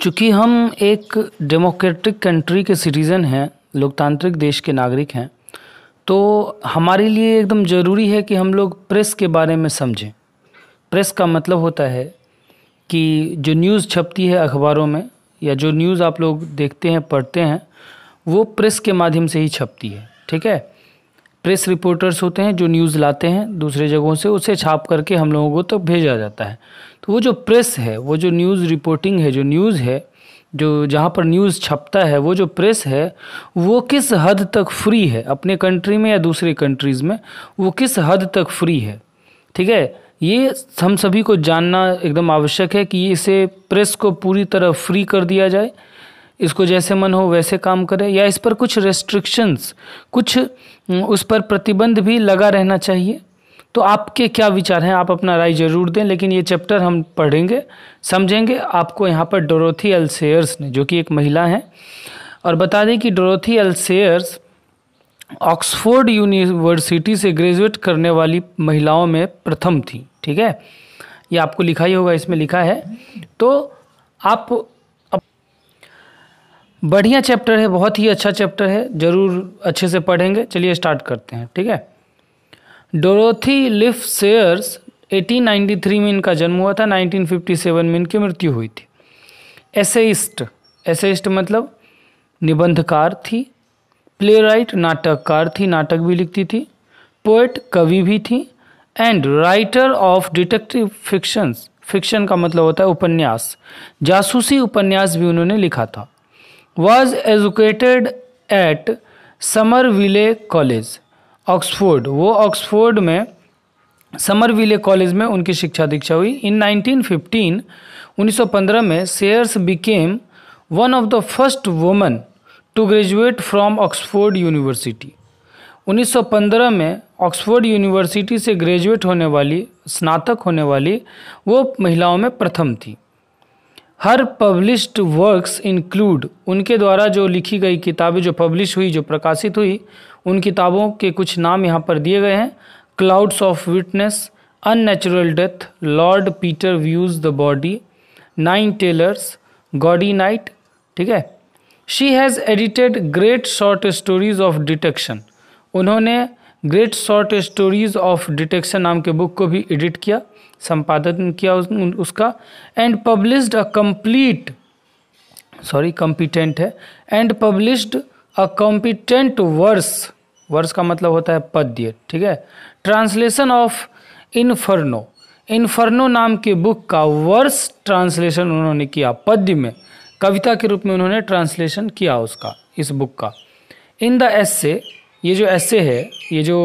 चूँकि हम एक डेमोक्रेटिक कंट्री के सिटीज़न हैं लोकतांत्रिक देश के नागरिक हैं तो हमारे लिए एकदम ज़रूरी है कि हम लोग प्रेस के बारे में समझें प्रेस का मतलब होता है कि जो न्यूज़ छपती है अखबारों में या जो न्यूज़ आप लोग देखते हैं पढ़ते हैं वो प्रेस के माध्यम से ही छपती है ठीक है प्रेस रिपोर्टर्स होते हैं जो न्यूज़ लाते हैं दूसरे जगहों से उसे छाप करके हम लोगों को तो भेजा जाता है तो वो जो प्रेस है वो जो न्यूज़ रिपोर्टिंग है जो न्यूज़ है जो जहाँ पर न्यूज़ छपता है वो जो प्रेस है वो किस हद तक फ्री है अपने कंट्री में या दूसरे कंट्रीज़ में वो किस हद तक फ्री है ठीक है ये हम सभी को जानना एकदम आवश्यक है कि इसे प्रेस को पूरी तरह फ्री कर दिया जाए इसको जैसे मन हो वैसे काम करे या इस पर कुछ रेस्ट्रिक्शंस कुछ उस पर प्रतिबंध भी लगा रहना चाहिए तो आपके क्या विचार हैं आप अपना राय जरूर दें लेकिन ये चैप्टर हम पढ़ेंगे समझेंगे आपको यहाँ पर डोरोथी अल्सेयर्स ने जो कि एक महिला हैं और बता दें कि डोरोथी अल्सेयर्स ऑक्सफोर्ड यूनिवर्सिटी से ग्रेजुएट करने वाली महिलाओं में प्रथम थी ठीक है ये आपको लिखा ही होगा इसमें लिखा है तो आप बढ़िया चैप्टर है बहुत ही अच्छा चैप्टर है ज़रूर अच्छे से पढ़ेंगे चलिए स्टार्ट करते हैं ठीक है डोरोथी लिफ सेयर्स 1893 में इनका जन्म हुआ था 1957 में इनकी मृत्यु हुई थी एसेइस्ट एसेइस्ट मतलब निबंधकार थी राइट नाटककार थी नाटक भी लिखती थी पोएट कवि भी थी and writer of detective fictions fiction का मतलब होता है उपन्यास जासूसी उपन्यास भी उन्होंने लिखा था was educated at Somerville college Oxford वो ऑक्सफोर्ड में समरविले कॉलेज में उनकी शिक्षा दीक्षा हुई इन 1915 1915 में Sayers became one of the first woman to graduate from Oxford university 1915 में ऑक्सफोर्ड यूनिवर्सिटी से ग्रेजुएट होने वाली स्नातक होने वाली वो महिलाओं में प्रथम थी हर पब्लिश्ड वर्क्स इंक्लूड उनके द्वारा जो लिखी गई किताबें जो पब्लिश हुई जो प्रकाशित हुई उन किताबों के कुछ नाम यहाँ पर दिए गए हैं clouds of witness unnatural death Lord Peter views the body nine tailors gaudy night ठीक है she has edited great short stories of detection उन्होंने great short stories of detection नाम के बुक को भी एडिट किया संपादन किया उस, उसका and published a complete sorry competent है and published a competent verse verse का मतलब होता है पद्य ठीक है ट्रांसलेशन ऑफ इनफर्नो इनफर्नो नाम के बुक का वर्स ट्रांसलेशन उन्होंने किया पद्य में कविता के रूप में उन्होंने ट्रांसलेशन किया उसका इस बुक का इन द एस ये जो एस है ये जो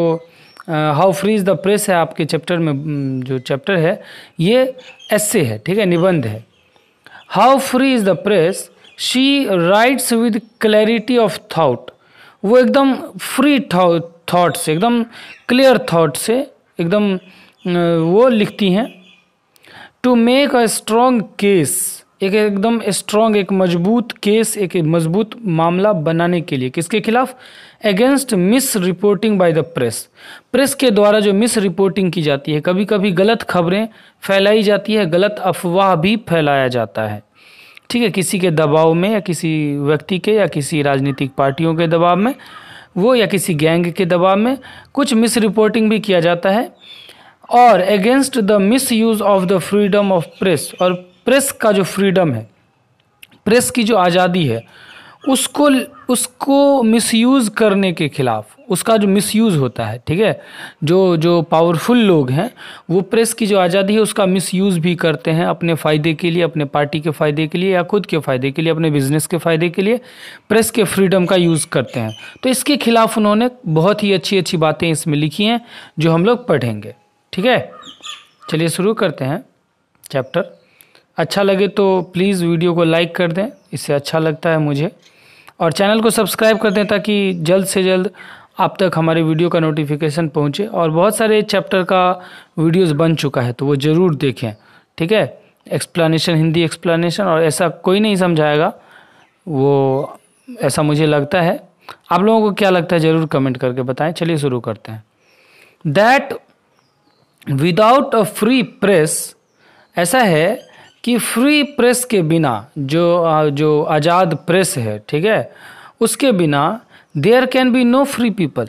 हाउ फ्रीज द प्रेस है आपके चैप्टर में जो चैप्टर है ये ऐसे है ठीक है निबंध है how free is the press she writes with clarity of thought वो एकदम फ्री थाट से एकदम क्लियर थाट से एकदम वो लिखती हैं to make a strong case एक एकदम स्ट्रॉन्ग एक मजबूत केस एक मजबूत मामला बनाने के लिए किसके खिलाफ against misreporting by the press press के द्वारा जो मिस रिपोर्टिंग की जाती है कभी कभी गलत खबरें फैलाई जाती है गलत अफवाह भी फैलाया जाता है ठीक है किसी के दबाव में या किसी व्यक्ति के या किसी राजनीतिक पार्टियों के दबाव में वो या किसी गैंग के दबाव में कुछ मिस रिपोर्टिंग भी किया जाता है और against the misuse of the freedom of press और प्रेस का जो फ्रीडम है प्रेस की जो आज़ादी है उसको उसको मिसयूज़ करने के खिलाफ उसका जो मिसयूज़ होता है ठीक है जो जो पावरफुल लोग हैं वो प्रेस की जो आज़ादी है उसका मिसयूज़ भी करते हैं अपने फ़ायदे के लिए अपने पार्टी के फ़ायदे के लिए या खुद के फ़ायदे के लिए अपने बिज़नेस के फ़ायदे के लिए प्रेस के फ्रीडम का यूज़ करते हैं तो इसके खिलाफ उन्होंने बहुत ही अच्छी अच्छी बातें इसमें लिखी हैं जो हम लोग पढ़ेंगे ठीक है चलिए शुरू करते हैं चैप्टर अच्छा लगे तो प्लीज़ वीडियो को लाइक कर दें इससे अच्छा लगता है मुझे और चैनल को सब्सक्राइब कर दें ताकि जल्द से जल्द आप तक हमारे वीडियो का नोटिफिकेशन पहुंचे और बहुत सारे चैप्टर का वीडियोस बन चुका है तो वो ज़रूर देखें ठीक है एक्सप्लेनेशन हिंदी एक्सप्लेनेशन और ऐसा कोई नहीं समझाएगा वो ऐसा मुझे लगता है आप लोगों को क्या लगता है ज़रूर कमेंट करके बताएं चलिए शुरू करते हैं that without a free press ऐसा है कि फ्री प्रेस के बिना जो जो आज़ाद प्रेस है ठीक है उसके बिना there can be no free people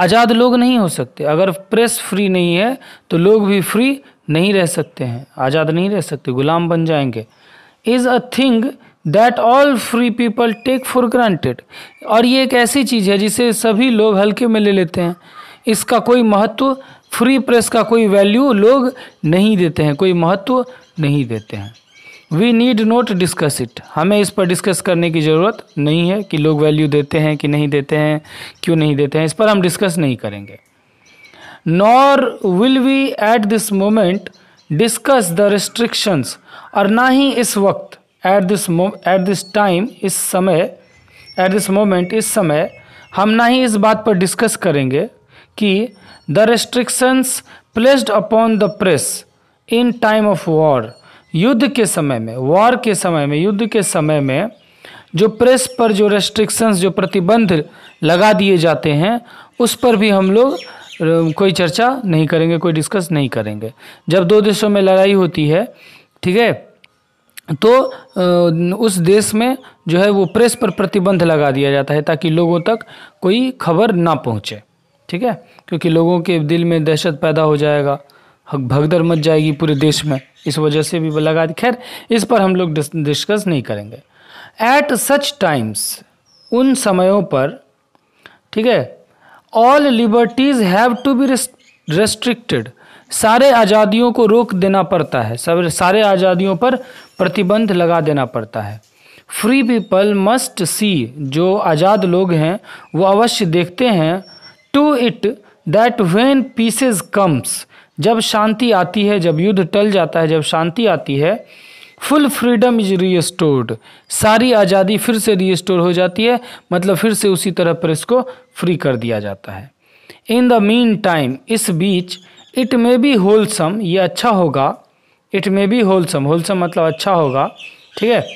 आज़ाद लोग नहीं हो सकते अगर प्रेस फ्री नहीं है तो लोग भी फ्री नहीं रह सकते हैं आज़ाद नहीं रह सकते गुलाम बन जाएंगे is a thing that all free people take for granted और ये एक ऐसी चीज़ है जिसे सभी लोग हल्के में ले लेते हैं इसका कोई महत्व फ्री प्रेस का कोई वैल्यू लोग नहीं देते हैं कोई महत्व नहीं देते हैं we need not discuss it हमें इस पर डिस्कस करने की ज़रूरत नहीं है कि लोग वैल्यू देते हैं कि नहीं देते हैं क्यों नहीं देते हैं इस पर हम डिस्कस नहीं करेंगे nor will we at this moment discuss the restrictions और ना ही इस वक्त at this at this time इस समय एट दिस मोमेंट इस समय हम ना ही इस बात पर डिस्कस करेंगे कि the restrictions placed upon the press in time of war युद्ध के समय में वॉर के समय में युद्ध के समय में जो प्रेस पर जो रेस्ट्रिक्शंस जो प्रतिबंध लगा दिए जाते हैं उस पर भी हम लोग कोई चर्चा नहीं करेंगे कोई डिस्कस नहीं करेंगे जब दो देशों में लड़ाई होती है ठीक है तो उस देश में जो है वो प्रेस पर प्रतिबंध लगा दिया जाता है ताकि लोगों तक कोई खबर ना पहुंचे ठीक है क्योंकि लोगों के दिल में दहशत पैदा हो जाएगा भगदर मच जाएगी पूरे देश में इस वजह से भी लगा खैर इस पर हम लोग डिस्कस नहीं करेंगे एट सच टाइम्स उन समयों पर ठीक है all liberties have to be restricted सारे आज़ादियों को रोक देना पड़ता है सब सारे आज़ादियों पर प्रतिबंध लगा देना पड़ता है फ्री पीपल मस्ट सी जो आज़ाद लोग हैं वो अवश्य देखते हैं to it that when pieces comes जब शांति आती है जब युद्ध टल जाता है जब शांति आती है फुल फ्रीडम इज रीस्टोर्ड सारी आज़ादी फिर से रीस्टोर हो जाती है मतलब फिर से उसी तरह प्रेस को फ्री कर दिया जाता है इन द मीन टाइम इस बीच इट मे बी होलसम ये अच्छा होगा it may be wholesome wholesome मतलब अच्छा होगा ठीक है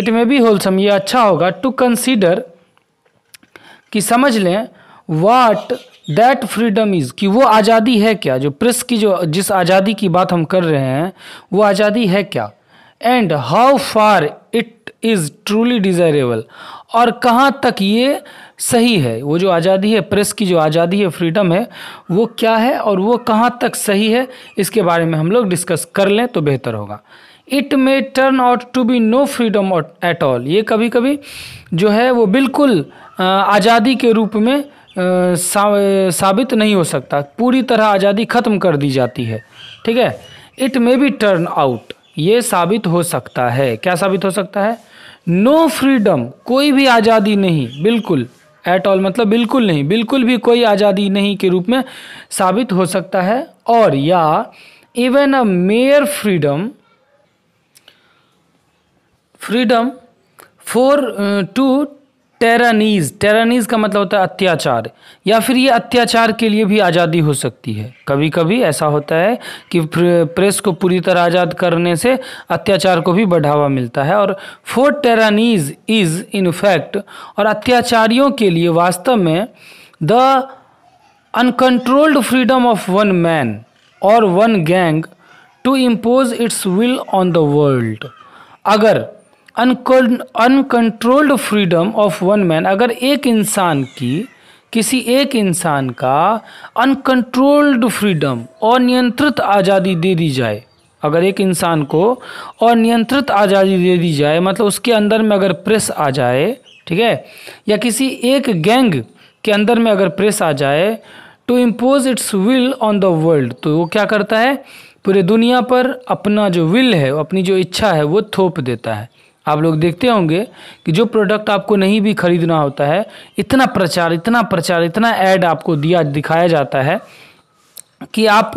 इट मे बी होलसम ये अच्छा होगा टू कंसीडर कि समझ लें वाट दैट फ्रीडम इज़ कि वो आज़ादी है क्या जो प्रेस की जो जिस आज़ादी की बात हम कर रहे हैं वो आज़ादी है क्या and how far it is truly desirable और कहाँ तक ये सही है वो जो आज़ादी है प्रेस की जो आज़ादी है फ्रीडम है वो क्या है और वो कहाँ तक सही है इसके बारे में हम लोग डिस्कस कर लें तो बेहतर होगा it may turn out to be no freedom at all ये कभी कभी जो है वो बिल्कुल आज़ादी के रूप में साबित नहीं हो सकता पूरी तरह आज़ादी ख़त्म कर दी जाती है ठीक है it may be turn out ये साबित हो सकता है क्या साबित हो सकता है नो फ्रीडम कोई भी आज़ादी नहीं बिल्कुल एट ऑल मतलब बिल्कुल नहीं बिल्कुल भी कोई आज़ादी नहीं के रूप में साबित हो सकता है और या even a mere freedom freedom for to tyrannies tyrannies का मतलब होता है अत्याचार या फिर ये अत्याचार के लिए भी आज़ादी हो सकती है कभी कभी ऐसा होता है कि प्रेस को पूरी तरह आज़ाद करने से अत्याचार को भी बढ़ावा मिलता है और for tyrannies is in fact और अत्याचारियों के लिए वास्तव में the uncontrolled freedom of one man और one gang to impose its will on the world अगर uncontrolled freedom of one man अगर एक इंसान की किसी एक इंसान का अनकंट्रोल्ड फ्रीडम अनियंत्रित आज़ादी दे दी जाए अगर एक इंसान को अनियंत्रित आज़ादी दे दी जाए मतलब उसके अंदर में अगर प्रेस आ जाए ठीक है या किसी एक गैंग के अंदर में अगर प्रेस आ जाए to impose its will on the world तो वो क्या करता है पूरे दुनिया पर अपना जो विल है अपनी जो इच्छा है वो थोप देता है आप लोग देखते होंगे कि जो प्रोडक्ट आपको नहीं भी खरीदना होता है इतना प्रचार इतना प्रचार इतना ऐड आपको दिया दिखाया जाता है कि आप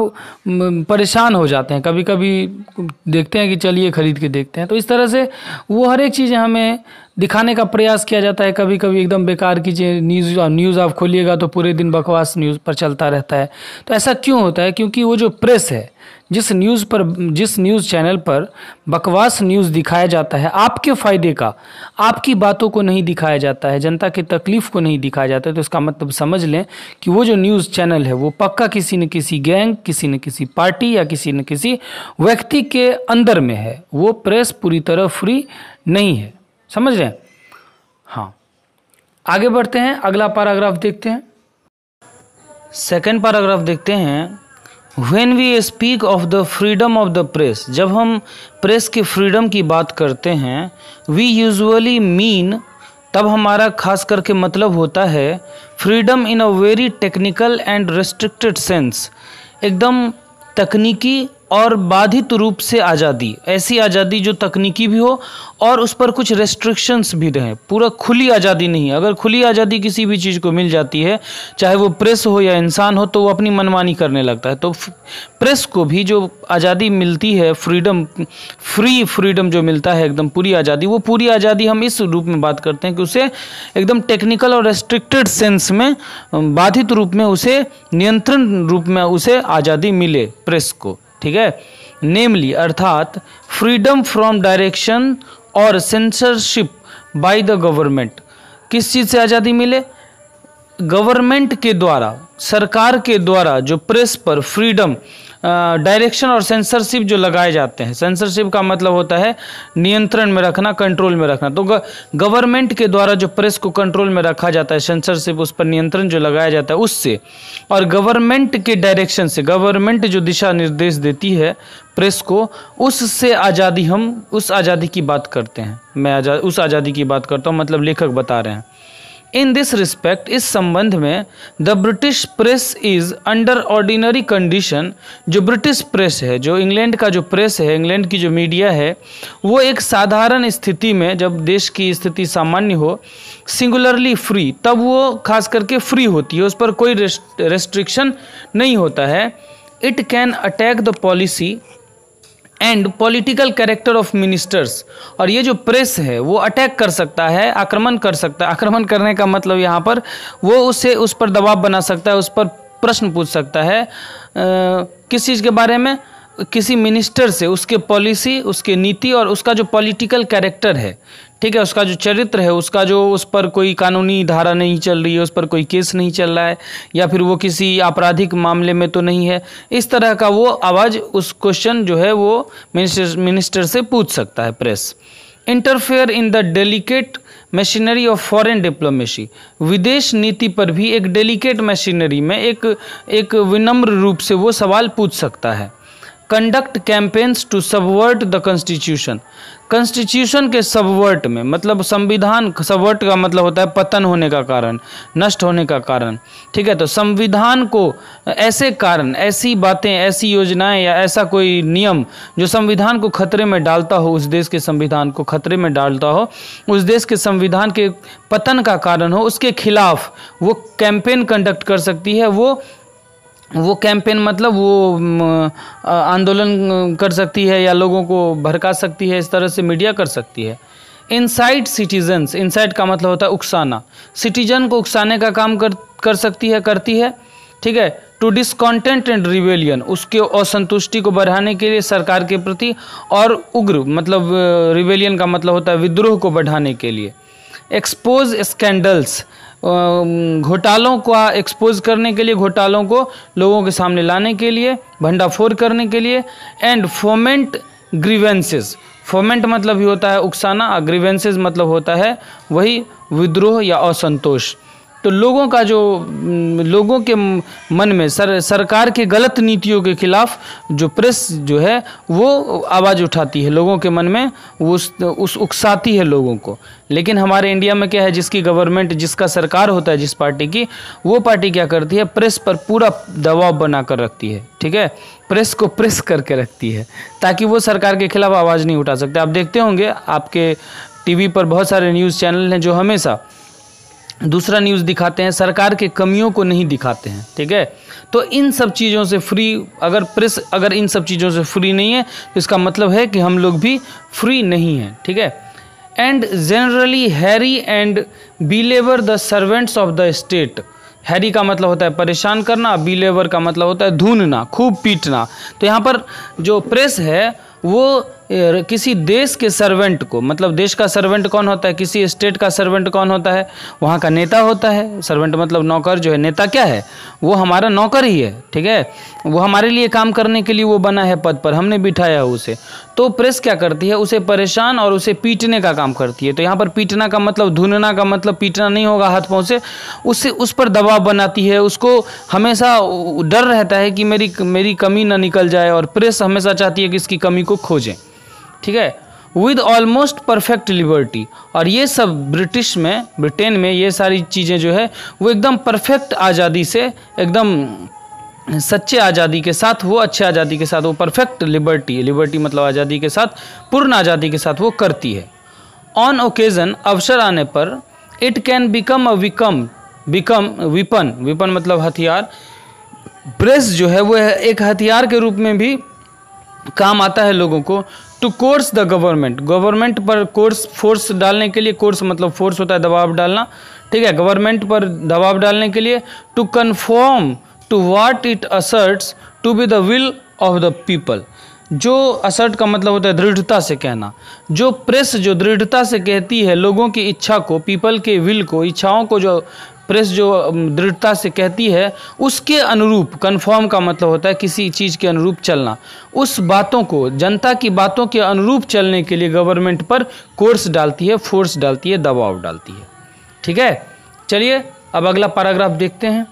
परेशान हो जाते हैं कभी कभी देखते हैं कि चलिए खरीद के देखते हैं तो इस तरह से वो हर एक चीज़ हमें दिखाने का प्रयास किया जाता है कभी कभी एकदम बेकार की न्यूज़ न्यूज़ आप खोलिएगा तो पूरे दिन बकवास न्यूज़ पर चलता रहता है तो ऐसा क्यों होता है क्योंकि वो जो प्रेस है जिस न्यूज़ पर जिस न्यूज़ चैनल पर बकवास न्यूज़ दिखाया जाता है आपके फ़ायदे का आपकी बातों को नहीं दिखाया जाता है जनता की तकलीफ़ को नहीं दिखाया जाता है तो इसका मतलब समझ लें कि वो जो न्यूज़ चैनल है वो पक्का किसी न किसी गैंग किसी न किसी पार्टी या किसी न किसी व्यक्ति के अंदर में है वो प्रेस पूरी तरह फ्री नहीं है समझ रहे हैं हाँ आगे बढ़ते हैं अगला पैराग्राफ देखते हैं सेकेंड पैराग्राफ देखते हैं when we speak of the freedom of the press जब हम प्रेस के फ्रीडम की बात करते हैं वी यूजुअली मीन तब हमारा खास करके मतलब होता है freedom in a very technical and restricted sense एकदम तकनीकी और बाधित रूप से आज़ादी ऐसी आज़ादी जो तकनीकी भी हो और उस पर कुछ रेस्ट्रिक्शंस भी रहें पूरा खुली आज़ादी नहीं अगर खुली आज़ादी किसी भी चीज़ को मिल जाती है चाहे वो प्रेस हो या इंसान हो तो वो अपनी मनमानी करने लगता है तो प्रेस को भी जो आज़ादी मिलती है फ्रीडम फ्री फ्रीडम जो मिलता है एकदम पूरी आज़ादी वो पूरी आज़ादी हम इस रूप में बात करते हैं कि उसे एकदम टेक्निकल और रेस्ट्रिक्टेड सेंस में बाधित रूप में उसे नियंत्रण रूप में उसे आज़ादी मिले प्रेस को ठीक है नेमली अर्थात फ्रीडम फ्रॉम डायरेक्शन और सेंसरशिप बाय द गवर्नमेंट किस चीज़ से आज़ादी मिले गवर्नमेंट के द्वारा सरकार के द्वारा जो प्रेस पर फ्रीडम डायरेक्शन और सेंसरशिप जो लगाए जाते हैं सेंसरशिप का मतलब होता है नियंत्रण में रखना कंट्रोल में रखना तो गवर्नमेंट के द्वारा जो प्रेस को कंट्रोल में रखा जाता है सेंसरशिप उस पर नियंत्रण जो लगाया जाता है उससे और गवर्नमेंट के डायरेक्शन से गवर्नमेंट जो दिशा निर्देश देती है प्रेस को उससे आज़ादी हम उस आज़ादी की बात करते हैं मैं आजा उस आज़ादी की बात करता हूँ मतलब लेखक बता रहे हैं इन दिस रिस्पेक्ट इस संबंध में the British press is under ordinary condition जो ब्रिटिश प्रेस है जो इंग्लैंड का जो प्रेस है इंग्लैंड की जो मीडिया है वो एक साधारण स्थिति में जब देश की स्थिति सामान्य हो सिंगुलरली फ्री तब वो खास करके फ्री होती है उस पर कोई रेस्ट्रिक्शन नहीं होता है it can attack the policy and political character of ministers और ये जो प्रेस है वो अटैक कर सकता है आक्रमण कर सकता है आक्रमण करने का मतलब यहाँ पर वो उसे उस पर दबाव बना सकता है उस पर प्रश्न पूछ सकता है आ, किस चीज़ के बारे में किसी मिनिस्टर से उसके पॉलिसी उसके नीति और उसका जो पॉलिटिकल कैरेक्टर है ठीक है उसका जो चरित्र है उसका जो उस पर कोई कानूनी धारा नहीं चल रही है उस पर कोई केस नहीं चल रहा है या फिर वो किसी आपराधिक मामले में तो नहीं है इस तरह का वो आवाज़ उस क्वेश्चन जो है वो मिनिस्टर मिनिस्टर से पूछ सकता है press interfere in the delicate machinery of foreign diplomacy विदेश नीति पर भी एक डेलीकेट मशीनरी में एक एक विनम्र रूप से वो सवाल पूछ सकता है conduct campaigns to subvert the constitution constitution के सबवर्ट में मतलब संविधान सबवर्ट का मतलब होता है पतन होने का कारण नष्ट होने का कारण ठीक है तो संविधान को ऐसे कारण ऐसी बातें ऐसी योजनाएं या ऐसा कोई नियम जो संविधान को खतरे में डालता हो उस देश के संविधान को खतरे में डालता हो उस देश के संविधान के पतन का कारण हो उसके खिलाफ वो कैंपेन कंडक्ट कर सकती है वो वो कैंपेन मतलब वो आंदोलन कर सकती है या लोगों को भड़का सकती है इस तरह से मीडिया कर सकती है इनसाइड सिटीजन्स इनसाइड का मतलब होता है उकसाना सिटीजन को उकसाने का काम कर कर सकती है करती है ठीक है टू डिसकॉन्टेंट एंड रिवेलियन उसके असंतुष्टि को बढ़ाने के लिए सरकार के प्रति और उग्र मतलब रिवेलियन का मतलब होता है विद्रोह को बढ़ाने के लिए एक्सपोज स्कैंडल्स घोटालों को एक्सपोज करने के लिए घोटालों को लोगों के सामने लाने के लिए भंडाफोड़ करने के लिए एंड फोमेंट ग्रीवेंसेस फोमेंट मतलब ही होता है उकसाना और ग्रीवेंसेज मतलब होता है वही विद्रोह या असंतोष तो लोगों का जो लोगों के मन में सर सरकार के गलत नीतियों के खिलाफ जो प्रेस जो है वो आवाज़ उठाती है लोगों के मन में उस उस उकसाती है लोगों को लेकिन हमारे इंडिया में क्या है जिसकी गवर्नमेंट जिसका सरकार होता है जिस पार्टी की वो पार्टी क्या करती है प्रेस पर पूरा दबाव बना कर रखती है ठीक है प्रेस को प्रेस करके रखती है ताकि वो सरकार के खिलाफ आवाज़ नहीं उठा सकते आप देखते होंगे आपके टीवी पर बहुत सारे न्यूज़ चैनल हैं जो हमेशा दूसरा न्यूज़ दिखाते हैं सरकार के कमियों को नहीं दिखाते हैं ठीक है तो इन सब चीज़ों से फ्री अगर प्रेस अगर इन सब चीज़ों से फ्री नहीं है तो इसका मतलब है कि हम लोग भी फ्री नहीं हैं ठीक है and generally harry and bewilder the servants of the state harry का मतलब होता है परेशान करना बिलेवर का मतलब होता है धूनना खूब पीटना तो यहाँ पर जो प्रेस है वो किसी देश के सर्वेंट को मतलब देश का सर्वेंट कौन होता है किसी स्टेट का सर्वेंट कौन होता है वहाँ का नेता होता है सर्वेंट मतलब नौकर जो है नेता क्या है वो हमारा नौकर ही है ठीक है वो हमारे लिए काम करने के लिए वो बना है पद पर हमने बिठाया है उसे तो प्रेस क्या करती है उसे परेशान और उसे पीटने का काम करती है तो यहाँ पर पीटना का मतलब धुनना का मतलब पीटना नहीं होगा हाथ पाँव से उससे उस पर दबाव बनाती है उसको हमेशा डर रहता है कि मेरी मेरी कमी ना निकल जाए और प्रेस हमेशा चाहती है कि इसकी कमी को खोजें ठीक है विद ऑलमोस्ट परफेक्ट लिबर्टी और ये सब ब्रिटिश में ब्रिटेन में ये सारी चीज़ें जो है वो एकदम परफेक्ट आज़ादी से एकदम सच्चे आज़ादी के साथ वो अच्छे आज़ादी के साथ वो परफेक्ट लिबर्टी लिबर्टी मतलब आज़ादी के साथ पूर्ण आज़ादी के साथ वो करती है ऑन ओकेज़न अवसर आने पर it can become a become become weapon weapon मतलब हथियार प्रेस जो है वो एक हथियार के रूप में भी काम आता है लोगों को to coerce the government government पर कोर्स फोर्स डालने के लिए कोर्स मतलब फोर्स होता है दबाव डालना ठीक है गवर्नमेंट पर दबाव डालने के लिए to confirm to what it asserts to be the will of the people जो असर्ट का मतलब होता है दृढ़ता से कहना जो प्रेस जो दृढ़ता से कहती है लोगों की इच्छा को पीपल के विल को इच्छाओं को जो प्रेस जो दृढ़ता से कहती है उसके अनुरूप कन्फर्म का मतलब होता है किसी चीज़ के अनुरूप चलना उस बातों को जनता की बातों के अनुरूप चलने के लिए गवर्नमेंट पर कोर्स डालती है फोर्स डालती है दबाव डालती है ठीक है चलिए अब अगला पैराग्राफ देखते हैं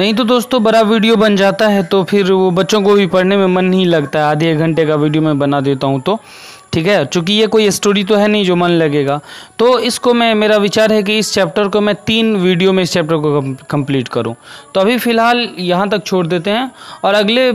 नहीं तो दोस्तों बड़ा वीडियो बन जाता है तो फिर वो बच्चों को भी पढ़ने में मन नहीं लगता है आधे एक घंटे का वीडियो मैं बना देता हूँ तो ठीक है चूंकि ये कोई स्टोरी तो है नहीं जो मन लगेगा तो इसको मैं मेरा विचार है कि इस चैप्टर को मैं तीन वीडियो में इस चैप्टर को कंप्लीट करूँ तो अभी फ़िलहाल यहाँ तक छोड़ देते हैं और अगले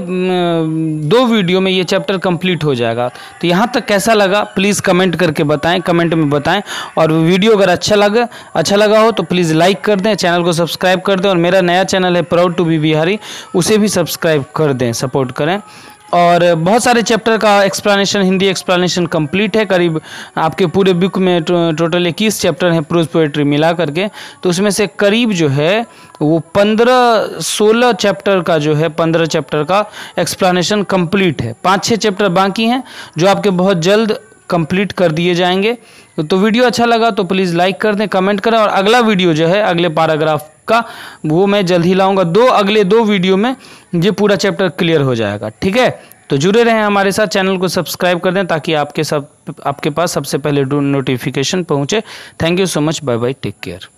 दो वीडियो में ये चैप्टर कंप्लीट हो जाएगा तो यहाँ तक कैसा लगा प्लीज़ कमेंट करके बताएं कमेंट में बताएँ और वीडियो अगर अच्छा लगा अच्छा लगा हो तो प्लीज़ लाइक कर दें चैनल को सब्सक्राइब कर दें और मेरा नया चैनल है प्राउड टू बी बिहारी उसे भी सब्सक्राइब कर दें सपोर्ट करें और बहुत सारे चैप्टर का एक्सप्लेनेशन हिंदी एक्सप्लेनेशन कंप्लीट है करीब आपके पूरे बुक में टो, टोटल इक्कीस चैप्टर हैं प्रोज पोएट्री मिला करके तो उसमें से करीब जो है वो पंद्रह सोलह चैप्टर का जो है पंद्रह चैप्टर का एक्सप्लेनेशन कंप्लीट है पाँच छः चैप्टर बाकी हैं जो आपके बहुत जल्द कंप्लीट कर दिए जाएंगे तो वीडियो अच्छा लगा तो प्लीज़ लाइक कर दें कमेंट करें और अगला वीडियो जो है अगले पैराग्राफ का वो मैं जल्द ही लाऊंगा दो अगले दो वीडियो में ये पूरा चैप्टर क्लियर हो जाएगा ठीक है तो जुड़े रहें हमारे साथ चैनल को सब्सक्राइब कर दें ताकि आपके सब आपके पास सबसे पहले नोटिफिकेशन पहुंचे thank you so much bye bye take care